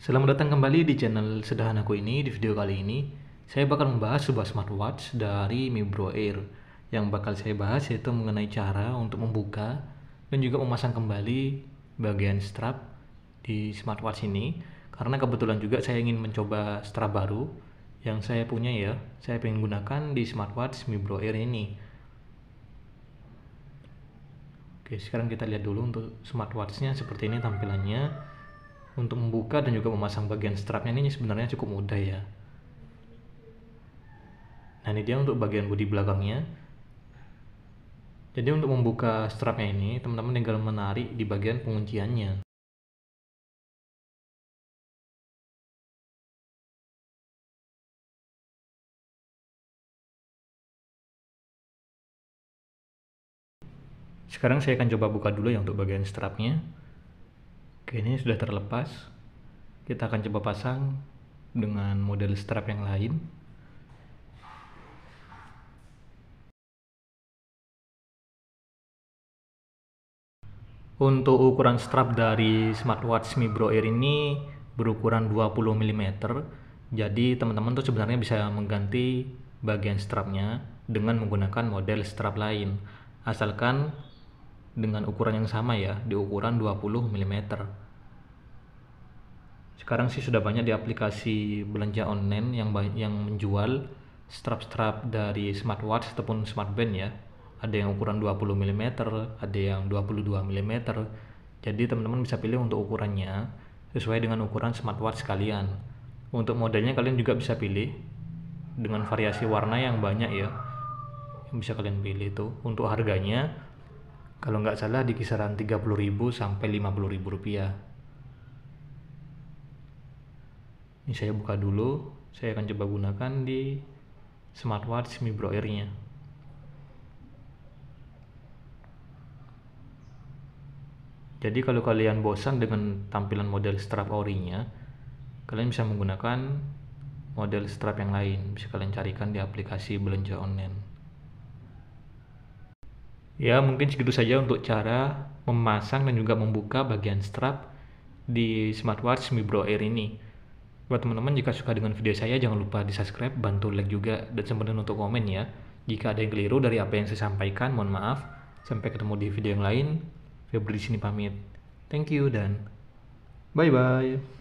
Selamat datang kembali di channel sederhanaku ini. Di video kali ini, saya bakal membahas sebuah smartwatch dari Mibro Air. Yang bakal saya bahas yaitu mengenai cara untuk membuka dan juga memasang kembali bagian strap di smartwatch ini. Karena kebetulan juga saya ingin mencoba strap baru yang saya punya ya. Saya ingin gunakan di smartwatch Mibro Air ini. Oke, sekarang kita lihat dulu untuk smartwatchnya seperti ini tampilannya untuk membuka dan juga memasang bagian strapnya ini sebenarnya cukup mudah ya nah ini dia untuk bagian bodi belakangnya jadi untuk membuka strapnya ini teman-teman tinggal menarik di bagian pengunciannya Sekarang saya akan coba buka dulu yang untuk bagian strapnya. Oke, ini sudah terlepas. Kita akan coba pasang dengan model strap yang lain. Untuk ukuran strap dari smartwatch Mi Bro Air ini berukuran 20 mm. Jadi teman-teman tuh sebenarnya bisa mengganti bagian strapnya dengan menggunakan model strap lain. Asalkan dengan ukuran yang sama ya di ukuran 20 mm sekarang sih sudah banyak di aplikasi belanja online yang yang menjual strap-strap dari smartwatch ataupun smartband ya ada yang ukuran 20 mm ada yang 22 mm jadi teman-teman bisa pilih untuk ukurannya sesuai dengan ukuran smartwatch kalian untuk modelnya kalian juga bisa pilih dengan variasi warna yang banyak ya yang bisa kalian pilih itu untuk harganya kalau nggak salah di kisaran 30.000 sampai 50.000 rupiah ini saya buka dulu saya akan coba gunakan di smartwatch Mi Bro Air nya jadi kalau kalian bosan dengan tampilan model strap ori nya kalian bisa menggunakan model strap yang lain bisa kalian carikan di aplikasi belanja online Ya, mungkin segitu saja untuk cara memasang dan juga membuka bagian strap di smartwatch Mi Bro Air ini. Buat teman-teman jika suka dengan video saya jangan lupa di subscribe, bantu like juga dan sempatkan untuk komen ya. Jika ada yang keliru dari apa yang saya sampaikan, mohon maaf. Sampai ketemu di video yang lain. Febri di sini pamit. Thank you dan bye bye.